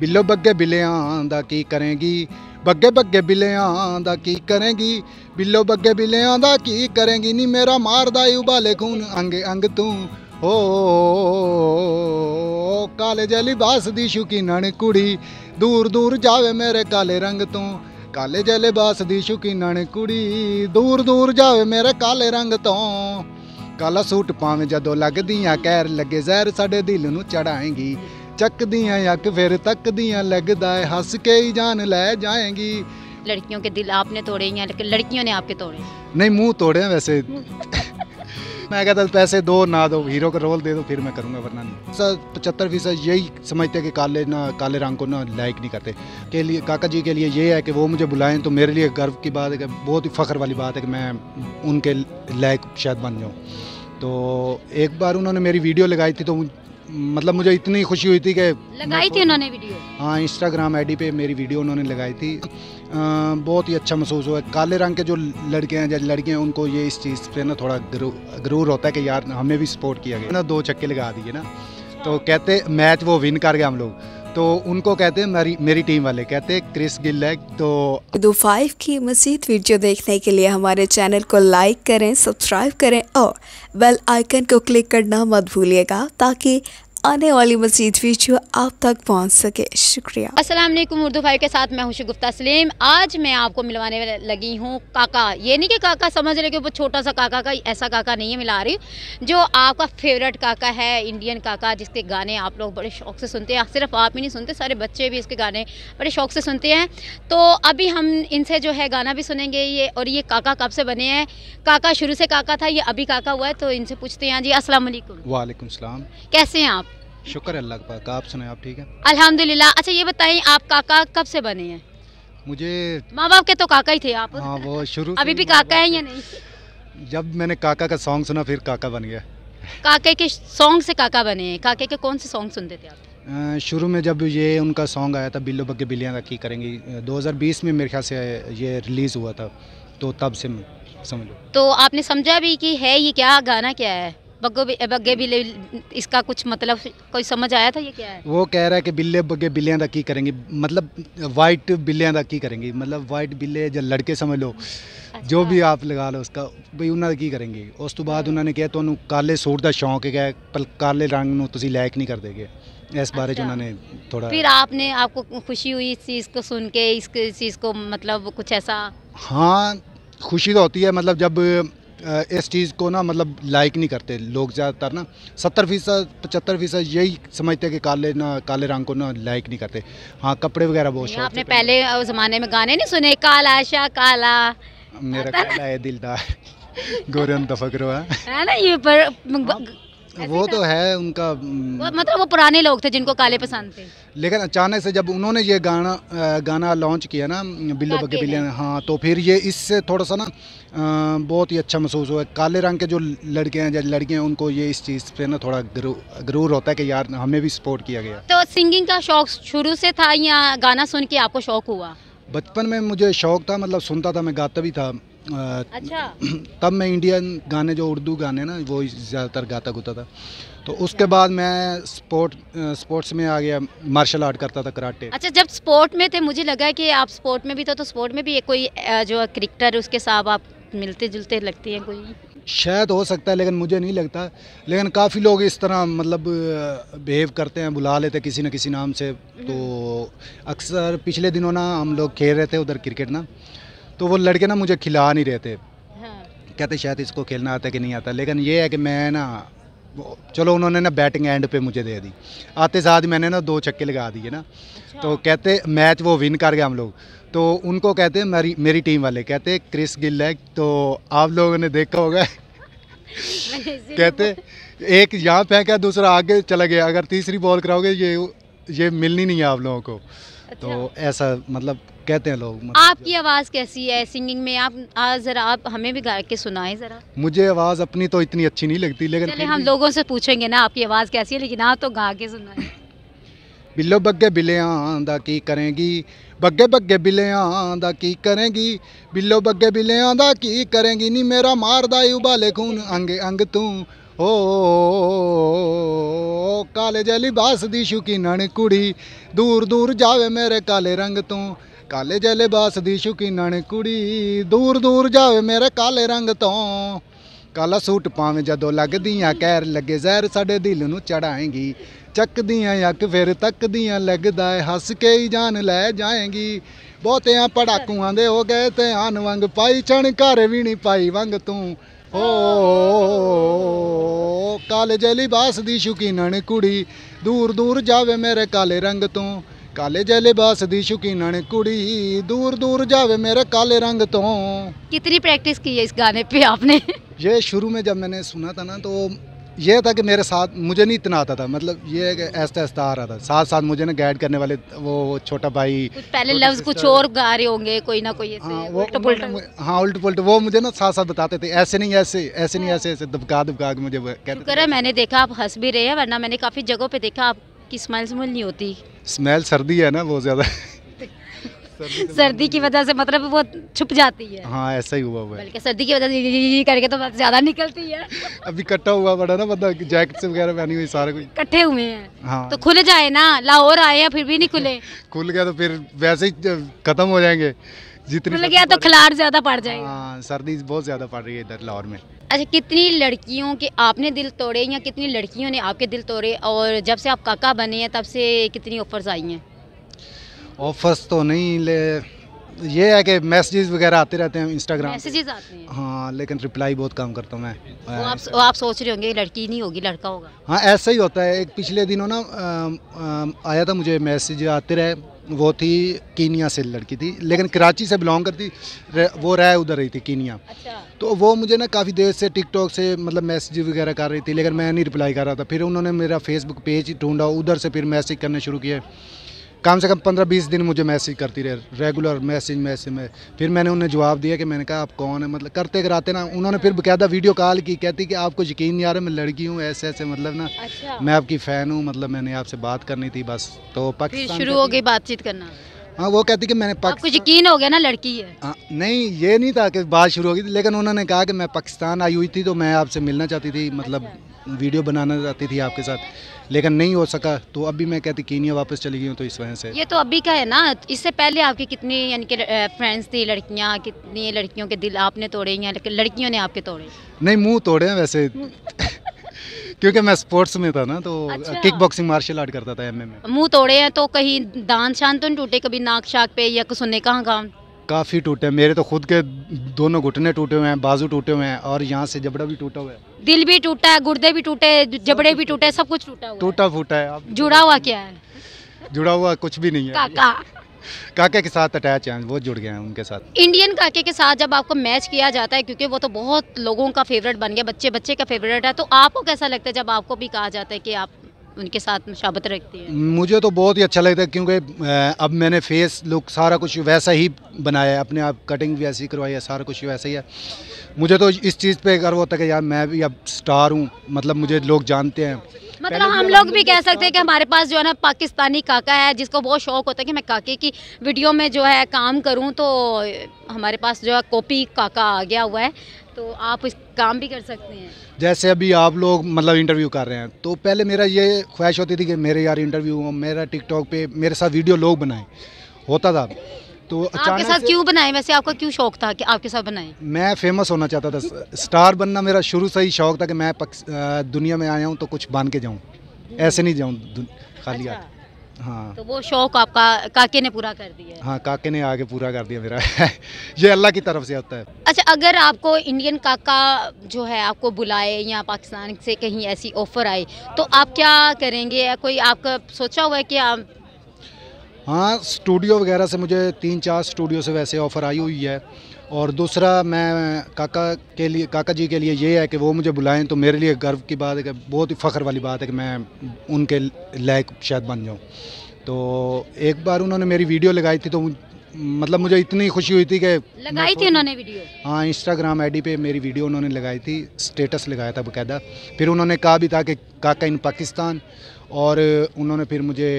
ਬਿੱਲੋ ਬੱਗੇ ਬਿਲਿਆਂ ਦਾ ਕੀ ਕਰੇਗੀ ਬੱਗੇ ਬੱਗੇ ਬਿਲਿਆਂ ਦਾ ਕੀ ਕਰੇਗੀ ਬਿੱਲੋ ਬੱਗੇ ਬਿਲਿਆਂ ਦਾ ਕੀ ਕਰੇਗੀ ਨੀ ਮੇਰਾ ਮਾਰਦਾ ਈ ਉਬਾਲੇ ਖੂਨ ਅੰਗ ਅੰਗ ਤੂੰ ਹੋ ਕਾਲੇ ਜੇ ਲਿਬਾਸ ਦੀ ਸ਼ੁਕੀਨਣ ਕੁੜੀ ਦੂਰ ਦੂਰ ਜਾਵੇ ਮੇਰੇ ਕਾਲੇ ਰੰਗ ਤੋਂ ਕਾਲੇ ਜੇ ਲਿਬਾਸ ਦੀ ਸ਼ੁਕੀਨਣ ਕੁੜੀ ਦੂਰ ਦੂਰ ਜਾਵੇ ਮੇਰੇ ਕਾਲੇ ਰੰਗ ਤੋਂ ਕਾਲਾ ਸੂਟ ਪਾਵੇਂ ਜਦੋਂ ਲੱਗਦੀਆਂ ਕਹਿਰ ਲੱਗੇ ਜ਼ਹਿਰ ਸਾਡੇ ਦਿਲ ਨੂੰ ਚੜਾਏਗੀ ਚੱਕਦੀਆਂ ਯੱਕ ਫਿਰ ਤੱਕਦੀਆਂ ਲੱਗਦਾ ਹੈ हंस के ही जान ਲੈ ਜਾਏਗੀ लड़कियों के दिल आपने तोड़े या लड़कियों ने आपके तोड़े नहीं मुंह तोड़े हैं वैसे मैं कहता पैसे दो ना दो हीरो का रोल दे दो फिर मैं करूँगा वरना नहीं सर पचहत्तर फीसद यही समझते हैं कि काले ना काले रंग को ना लाइक नहीं करते के लिए काका जी के लिए ये है कि वो मुझे बुलाएं तो मेरे लिए गर्व की बात है कि बहुत ही फ़ख्र वाली बात है कि मैं उनके लायक शायद बन जाऊँ तो एक बार उन्होंने मेरी वीडियो लगाई थी तो मतलब मुझे इतनी खुशी हुई थी कि लगाई थी उन्होंने वीडियो हाँ इंस्टाग्राम आईडी पे मेरी वीडियो उन्होंने लगाई थी आ, बहुत ही अच्छा महसूस हुआ काले रंग के जो लड़के हैं या लड़कियाँ उनको ये इस चीज़ पे ना थोड़ा गरूर होता है कि यार हमें भी सपोर्ट किया गया ना दो चक्के लगा दिए ना तो अच्छा। कहते मैच वो विन कर गए हम लोग तो उनको कहते हैं मेरी मेरी टीम वाले कहते हैं क्रिस गिल तो दो फाइव की मजीद वीडियो देखने के लिए हमारे चैनल को लाइक करें सब्सक्राइब करें और बेल आइकन को क्लिक करना मत भूलिएगा ताकि आने वाली मजीद वीडियो आप तक पहुंच सके शुक्रिया अस्सलाम वालेकुम उर्दू भाई के साथ मैं हूं गुप्ता सलीम आज मैं आपको मिलवाने लगी हूं काका ये नहीं कि काका समझ रहे कि वो छोटा सा काका का ऐसा काका नहीं है मिला रही जो आपका फेवरेट काका है इंडियन काका जिसके गाने आप लोग बड़े शौक से सुनते हैं सिर्फ आप ही नहीं सुनते सारे बच्चे भी इसके गाने बड़े शौक से सुनते हैं तो अभी हम इनसे जो है गाना भी सुनेंगे ये और ये काका कब से बने हैं काका शुरू से काका था ये अभी काका हुआ है तो इनसे पूछते हैं जी असल वालेकुम कैसे हैं आप शुक्र है अल्लाह का आप सुनाए आप ठीक है अल्हम्दुलिल्लाह अच्छा ये बताइए आप काका कब से बने हैं मुझे माँ बाप के तो काका ही थे आप हाँ वो शुरू अभी भी काका है या नहीं जब मैंने काका का सॉन्ग सुना फिर काका बन गया काके के सॉन्ग से काका बने हैं काके के कौन से सॉन्ग सुनते थे आप शुरू में जब ये उनका सॉन्ग आया था बिल्लो बग्गे बिल्लियाँ की करेंगी 2020 में मेरे ख्याल से ये रिलीज़ हुआ था तो तब से समझो तो आपने समझा भी कि है ये क्या गाना क्या है बग्गो भी बग्गे बिल्ले इसका कुछ मतलब कोई समझ आया था ये क्या है वो कह रहा है कि बिल्ले बग्गे बिल्लियाँ की करेंगे मतलब वाइट बिल्लियाँ की करेंगे मतलब वाइट बिल्ले ਜਾਂ ਲੜਕੇ ਸਮਝ ਲਓ ਜੋ ਵੀ ਆਪ ਲਗਾ ਲਓ ਉਸਕਾ ਬਈ ਉਹਨਾਂ ਦਾ ਕੀ ਕਰਨਗੇ ਉਸ ਤੋਂ ਬਾਅਦ ਉਹਨਾਂ ਨੇ ਕਿਹਾ ਤੁਹਾਨੂੰ ਕਾਲੇ ਸੂਟ ਦਾ ਸ਼ੌਂਕ ਹੈ ਪਰ ਕਾਲੇ ਰੰਗ ਨੂੰ ਤੁਸੀਂ ਲਾਇਕ ਨਹੀਂ इस बारे अच्छा। उन्होंने थोड़ा फिर आपने आपको खुशी हुई इस चीज़ को सुन के इस चीज़ को मतलब कुछ ऐसा हाँ खुशी तो होती है मतलब जब इस चीज़ को ना मतलब लाइक नहीं करते लोग ज़्यादातर ना सत्तर फीसद पचहत्तर फीसद यही समझते हैं कि काले ना काले रंग को ना लाइक नहीं करते हाँ कपड़े वगैरह बहुत आपने पहले ज़माने में गाने नहीं सुने काला शाह काला मेरा काला है दिलदार गोरे दफा तो है ना ये पर हाँ। तो वो तो है उनका मतलब वो पुराने लोग थे जिनको काले पसंद थे लेकिन अचानक से जब उन्होंने ये गाना गाना लॉन्च किया ना बिल्लो बगे बिल्ले हाँ तो फिर ये इससे थोड़ा सा ना बहुत ही अच्छा महसूस हुआ काले रंग के जो लड़के हैं या लड़कियाँ उनको ये इस चीज़ पे ना थोड़ा गरूर होता है कि यार हमें भी सपोर्ट किया गया तो सिंगिंग का शौक शुरू से था या गाना सुन के आपको शौक हुआ बचपन में मुझे शौक था मतलब सुनता था मैं गाता भी था अच्छा तब मैं इंडियन गाने जो उर्दू गाने ना वो ज़्यादातर गाता गुता था तो उसके अच्छा। बाद मैं स्पोर्ट स्पोर्ट्स में आ गया मार्शल आर्ट करता था कराटे अच्छा जब स्पोर्ट में थे मुझे लगा कि आप स्पोर्ट में भी था तो स्पोर्ट तो में भी कोई जो क्रिकेटर उसके साथ आप मिलते जुलते लगती हैं कोई शायद हो सकता है लेकिन मुझे नहीं लगता लेकिन काफ़ी लोग इस तरह मतलब बिहेव करते हैं बुला लेते किसी न किसी नाम से तो हम्म। अक्सर पिछले दिनों ना हम लोग खेल रहे थे उधर क्रिकेट ना तो वो लड़के ना मुझे खिला नहीं रहे थे हाँ। कहते शायद इसको खेलना आता कि नहीं आता लेकिन ये है कि मैं ना चलो उन्होंने ना बैटिंग एंड पे मुझे दे दी आते साथ मैंने ना दो छक्के लगा दिए ना अच्छा। तो कहते मैच वो विन कर गए हम लोग तो उनको कहते मेरी मेरी टीम वाले कहते क्रिस गिल है तो आप लोगों ने देखा होगा कहते एक यहाँ फेंका दूसरा आगे चला गया अगर तीसरी बॉल कराओगे ये ये मिलनी नहीं है आप लोगों को अच्छा। तो ऐसा मतलब कहते हैं लोग मतलब आपकी आवाज़ कैसी है सिंगिंग में आप ज़रा आप हमें भी गा के सुनाए ज़रा मुझे आवाज़ अपनी तो इतनी अच्छी नहीं लगती लेकिन चले हम लोगों से पूछेंगे ना आपकी आवाज़ कैसी है लेकिन आप तो गा के सुनाए बिलो ਬੱਗੇ बिले आंदा की करेंगी ਬੱਗੇ ਬੱਗੇ बिले आंदा की करेंगी बिलो ਬੱਗੇ बिले आंदा की करेंगी ਨੀ मेरा मारदा उबाले खून अंग अंग तू ਓ ਕਾਲੇ ਜੇ ਲਿਬਾਸ ਦੀ ਸ਼ੁਕੀਨਣ ਕੁੜੀ ਦੂਰ ਦੂਰ ਜਾਵੇ ਮੇਰੇ ਕਾਲੇ ਰੰਗ ਤੋਂ ਕਾਲੇ ਜੇ ਲਿਬਾਸ ਦੀ ਸ਼ੁਕੀਨਣ ਕੁੜੀ ਦੂਰ ਦੂਰ ਜਾਵੇ ਮੇਰੇ ਕਾਲੇ ਰੰਗ ਤੋਂ ਕਾਲਾ ਸੂਟ ਪਾਵੇਂ ਜਦੋਂ ਲੱਗਦੀਆਂ ਕਹਿਰ ਲੱਗੇ ਜ਼ਹਿਰ ਸਾਡੇ ਦਿਲ ਨੂੰ ਚੜਾਏਗੀ ਚੱਕਦੀਆਂ ਅੱਖ ਫਿਰ ਤੱਕਦੀਆਂ ਲੱਗਦਾ ਹੈ ਹੱਸ ਕੇ ਹੀ ਜਾਨ ਲੈ ਜਾਏਗੀ ਬਹੁਤਿਆਂ ਪੜਾਕੂਆਂ ਦੇ ਹੋ ਗਏ ਤੇ ਆਨ ਵਾਂਗ ਪਾਈ ਚਣ ਘਰ ਵੀ ਨਹੀਂ ਪਾਈ ਵਾਂਗ ਤੂੰ हो काले जे लिबास की शुकीनन कुड़ी दूर दूर जावे मेरे काले रंग तो काले जे लिबास की शुकीनन कुड़ी दूर दूर जावे मेरे काले रंग तो कितनी प्रैक्टिस की है इस गाने पे आपने ये शुरू में जब मैंने सुना था ना तो यह था कि मेरे साथ मुझे नहीं इतना आता था मतलब ये ऐसा ऐसा आ रहा था साथ साथ मुझे ना गाइड करने वाले वो छोटा भाई पहले लफ्ज कुछ और गा रहे होंगे कोई ना कोई ऐसे हाँ, उल्ट पुल्ट हाँ उल्ट पुल्ट वो मुझे ना साथ साथ बताते थे ऐसे नहीं ऐसे ऐसे नहीं हाँ। ऐसे ऐसे दबका दबका के मुझे कहते मैंने देखा आप हंस भी रहे हैं वरना मैंने काफ़ी जगहों पर देखा आपकी स्मेल स्मेल नहीं होती स्मेल सर्दी है ना बहुत ज़्यादा सर्दी मतलब की वजह से मतलब वो छुप जाती है हाँ ऐसा ही हुआ हुआ बल्कि सर्दी की वजह से करके तो ज्यादा निकलती है अभी कट्टा हुआ पड़ा ना मतलब जैकेट वगैरह पहनी हुई सारे कुछ कट्ठे हुए हैं हाँ। तो खुल जाए ना लाहौर आए हैं फिर भी नहीं खुले खुल गया तो फिर वैसे ही खत्म हो जाएंगे जितने गया तो खिलाड़ ज्यादा पड़ जाए हाँ, सर्दी बहुत ज्यादा पड़ रही है इधर लाहौर में अच्छा कितनी लड़कियों के आपने दिल तोड़े या कितनी लड़कियों ने आपके दिल तोड़े और जब से आप काका बने हैं तब से कितनी ऑफर्स आई हैं ऑफर्स तो नहीं ले ये है कि मैसेजेस वगैरह आते रहते हैं इंस्टाग्राम मैसेजेस आते हैं हाँ लेकिन रिप्लाई बहुत कम करता हूँ मैं वो आप वो आप सोच रहे होंगे लड़की नहीं होगी लड़का होगा हाँ ऐसा ही होता है एक पिछले दिनों ना आया था मुझे मैसेज आते रहे वो थी कीनिया से लड़की थी लेकिन अच्छा। कराची से बिलोंग करती वो रह उधर रही थी कीनिया अच्छा। तो वो मुझे ना काफ़ी देर से टिकटॉक से मतलब मैसेज वगैरह कर रही थी लेकिन मैं नहीं रिप्लाई कर रहा था फिर उन्होंने मेरा फेसबुक पेज ढूंढा उधर से फिर मैसेज करने शुरू किए कम से कम पंद्रह बीस दिन मुझे मैसेज करती रहे रेगुलर मैसेज मैसेज में फिर मैंने उन्हें जवाब दिया कि मैंने कहा आप कौन है मतलब करते कराते ना उन्होंने फिर बकायदा वीडियो कॉल की कहती कि आपको यकीन नहीं आ रहा मैं लड़की हूँ ऐसे ऐसे मतलब ना अच्छा। मैं आपकी फ़ैन हूँ मतलब मैंने आपसे बात करनी थी बस तो पक शुरू हो गई बातचीत करना हाँ वो कहती कि मैंने कुछ यकीन हो गया ना लड़की है आ, हाँ, नहीं ये नहीं था कि बात शुरू होगी लेकिन उन्होंने कहा कि मैं पाकिस्तान आई हुई थी तो मैं आपसे मिलना चाहती थी मतलब वीडियो बनाना चाहती थी आपके साथ लेकिन नहीं हो सका तो अभी मैं कहती कीनिया वापस चली गई हूँ तो इस वजह से ये तो अभी का है ना इससे पहले आपकी कितनी यानी कि फ्रेंड्स थी लड़कियाँ कितनी लड़कियों के दिल आपने तोड़े या लड़कियों ने आपके तोड़े नहीं मुँह तोड़े हैं वैसे क्योंकि मैं स्पोर्ट्स में था ना तो uh, अच्छा। किक बॉक्सिंग मार्शल आर्ट करता था एमएमए मुंह तोड़े हैं तो कहीं दांत शांत तो नहीं टूटे कभी नाक शाक पे या सुनने कहाँ कहाँ काफ़ी टूटे मेरे तो खुद के दोनों घुटने टूटे हुए हैं बाजू टूटे हुए हैं और यहाँ से जबड़ा भी टूटा हुआ है दिल भी टूटा है गुर्दे भी टूटे जबड़े भी टूटे सब कुछ टूटा टूटा फूटा है जुड़ा हुआ क्या है जुड़ा हुआ कुछ भी नहीं है काका काके के साथ अटैच हैं वो जुड़ गए हैं उनके साथ इंडियन काके के साथ जब आपको मैच किया जाता है क्योंकि वो तो बहुत लोगों का फेवरेट बन गया बच्चे बच्चे का फेवरेट है तो आपको कैसा लगता है जब आपको भी कहा जाता है कि आप उनके साथ मुशाबत रखती है मुझे तो बहुत ही अच्छा लगता है क्योंकि अब मैंने फेस लुक सारा कुछ वैसा ही बनाया है अपने आप कटिंग भी ऐसी करवाई है सारा कुछ वैसा ही है मुझे तो इस चीज़ पे गर्व होता है कि यार मैं भी अब स्टार हूँ मतलब मुझे लोग जानते हैं मतलब हम लोग भी कह सकते हैं कि तो- हमारे पास जो है ना पाकिस्तानी काका है जिसको बहुत शौक होता है कि मैं काके की वीडियो में जो है काम करूँ तो हमारे पास जो है कॉपी काका आ गया हुआ है तो आप इस काम भी कर सकते हैं जैसे अभी आप लोग मतलब इंटरव्यू कर रहे हैं तो पहले मेरा ये ख्वाहिश होती थी कि मेरे यार इंटरव्यू हो मेरा टिकटॉक पे मेरे साथ वीडियो लोग बनाए होता था तो आपके साथ क्यों बनाए वैसे आपका क्यों शौक था कि आपके साथ बनाए मैं फेमस होना चाहता था स्टार बनना मेरा शुरू से ही शौक था कि मैं दुनिया में आया हूँ तो कुछ बन के जाऊँ ऐसे नहीं जाऊँ खाली अच्छा। आके हाँ तो वो शौक आपका काके ने पूरा कर दिया हाँ काके ने आगे पूरा कर दिया मेरा ये अल्लाह की तरफ से होता है अच्छा अगर आपको इंडियन काका जो है आपको बुलाए या पाकिस्तान से कहीं ऐसी ऑफर आए तो आप क्या करेंगे कोई आपका सोचा हुआ है कि आप हाँ स्टूडियो वगैरह से मुझे तीन चार स्टूडियो से वैसे ऑफ़र आई हुई है और दूसरा मैं काका के लिए काका जी के लिए ये है कि वो मुझे बुलाएं तो मेरे लिए गर्व की बात है कि बहुत ही फ़ख्र वाली बात है कि मैं उनके लायक शायद बन जाऊँ तो एक बार उन्होंने मेरी वीडियो लगाई थी तो मतलब मुझे इतनी खुशी हुई थी कि लगाई थी उन्होंने वीडियो हाँ इंस्टाग्राम आईडी पे मेरी वीडियो उन्होंने लगाई थी स्टेटस लगाया था बकायदा फिर उन्होंने कहा भी था कि काका इन पाकिस्तान और उन्होंने फिर मुझे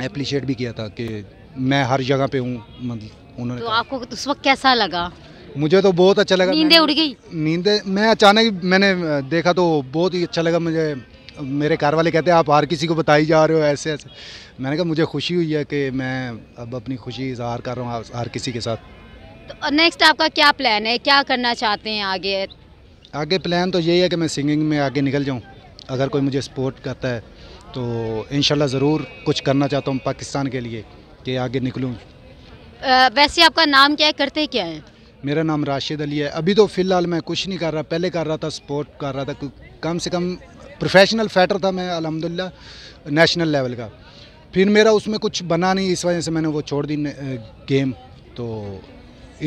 एप्रिशिएट भी किया था कि मैं हर जगह पे हूँ मतलब उन्होंने तो आपको उस वक्त कैसा लगा मुझे तो बहुत अच्छा लगा नींदे उड़ गई नींदे मैं अचानक मैंने देखा तो बहुत ही अच्छा लगा मुझे मेरे घर वाले कहते हैं आप हर किसी को बताई जा रहे हो ऐसे ऐसे मैंने कहा मुझे खुशी हुई है कि मैं अब अपनी खुशी इजहार कर रहा हूँ हर किसी के साथ तो नेक्स्ट आपका क्या प्लान है क्या करना चाहते हैं आगे आगे प्लान तो यही है कि मैं सिंगिंग में आगे निकल जाऊँ अगर कोई मुझे सपोर्ट करता है तो इन ज़रूर कुछ करना चाहता हूँ पाकिस्तान के लिए कि आगे निकलूँ वैसे आपका नाम क्या है करते क्या है मेरा नाम राशिद अली है अभी तो फ़िलहाल मैं कुछ नहीं कर रहा पहले कर रहा था सपोर्ट कर रहा था कम से कम प्रोफेशनल फैटर था मैं अलहमदिल्ला नेशनल लेवल का फिर मेरा उसमें कुछ बना नहीं इस वजह से मैंने वो छोड़ दी गेम तो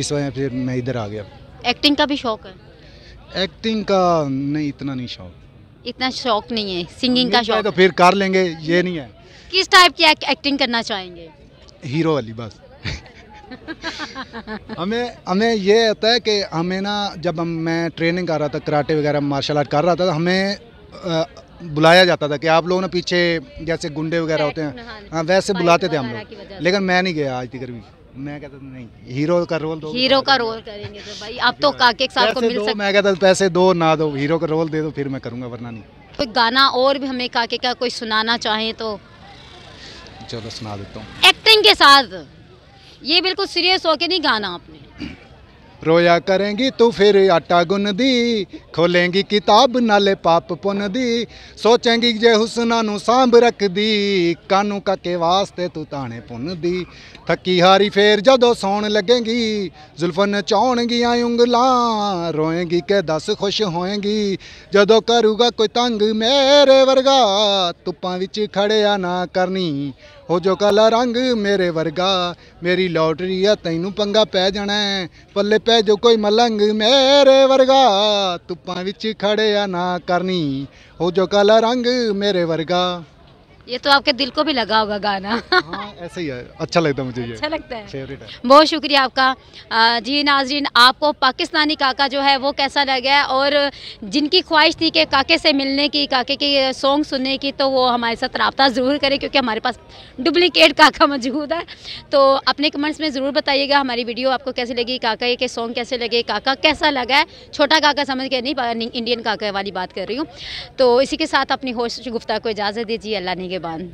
इस वजह फिर मैं इधर आ गया एक्टिंग का भी शौक है एक्टिंग का नहीं इतना नहीं शौक इतना शौक नहीं है सिंगिंग का तो शौक तो फिर कर लेंगे ये नहीं है किस टाइप की एक्टिंग करना चाहेंगे हीरो वाली बस हमें हमें ये होता है कि हमें ना जब हम मैं ट्रेनिंग कर रहा था कराटे वगैरह मार्शल आर्ट कर रहा था तो हमें बुलाया जाता था कि आप लोग ना पीछे जैसे गुंडे वगैरह होते हैं हाँ, हाँ, वैसे बुलाते थे हम लोग लेकिन मैं नहीं गया आज तक भी मैं कहता था नहीं हीरो का रोल दो हीरो का रोल करेंगे तो भाई आप तो काके को मिल सकते मैं कहता पैसे दो ना दो हीरो का रोल दे दो फिर मैं करूँगा वरना नहीं कोई गाना और भी हमें काके का कोई सुनाना चाहे तो चलो सुना देता हूँ एक्टिंग के साथ ये बिल्कुल सीरियस होके नहीं गाना आपने ਰੋਇਆ ਕਰੇਂਗੀ ਤੂੰ ਫਿਰ ਆਟਾ ਗੁੰਨਦੀ ਖੋਲੇਂਗੀ ਕਿਤਾਬ ਨਾਲੇ ਪਾਪ ਪੁੰਨ ਦੀ ਸੋਚੇਂਗੀ ਜੇ ਹੁਸਨਾ ਨੂੰ ਸਾਂਭ ਰੱਖਦੀ ਕਾਨੂੰ ਕਾਕੇ ਵਾਸਤੇ ਤੂੰ ਤਾਣੇ ਪੁੰਨਦੀ ਥੱਕੀ ਹਾਰੀ ਫੇਰ ਜਦੋਂ ਸੌਣ ਲੱਗੇਂਗੀ ਜ਼ੁਲਫਨ ਚਾਉਣਗੀਆਂ ਉਂਗਲਾਂ ਰੋਏਂਗੀ ਕਿ ਦੱਸ ਖੁਸ਼ ਹੋਏਂਗੀ ਜਦੋਂ ਕਰੂਗਾ ਕੋਈ ਤੰਗ ਮੇਰੇ ਵਰਗਾ ਤੁੱਪਾਂ ਵਿੱਚ ਖੜਿਆ ਨਾ ਕਰਨੀ ਹੋ ਜੋ ਕਲਾ ਰੰਗ ਮੇਰੇ ਵਰਗਾ ਮੇਰੀ ਲੋਟਰੀ ਆ ਤੈਨੂੰ ਪੰਗਾ ਪੈ ਜਾਣਾ ਪੱਲੇ ਆਵੇ ਜੋ ਕੋਈ ਮਲੰਗ ਮੇਰੇ ਵਰਗਾ ਤੁੱਪਾਂ ਵਿੱਚ ਖੜਿਆ ਨਾ ਕਰਨੀ ਹੋ ਜੋ ਕਲ ਰੰਗ ਮੇਰੇ ਵਰਗਾ ये तो आपके दिल को भी लगा होगा गाना हाँ, ऐसे ही है अच्छा लगता है मुझे अच्छा ये अच्छा लगता है फेवरेट है बहुत शुक्रिया आपका जी नाजरीन आपको पाकिस्तानी काका जो है वो कैसा लगा और जिनकी ख्वाहिश थी कि काके से मिलने की काके के सॉन्ग सुनने की तो वो हमारे साथ रबता ज़रूर करें क्योंकि हमारे पास डुप्लिकेट काका मौजूद है तो अपने कमेंट्स में ज़रूर बताइएगा हमारी वीडियो आपको कैसी लगी काका के सॉन्ग कैसे लगे काका कैसा लगा है छोटा काका समझ के नहीं इंडियन काका वाली बात कर रही हूँ तो इसी के साथ अपनी होश गुफ्ता को इजाज़त दीजिए अल्लाह ने Taliban.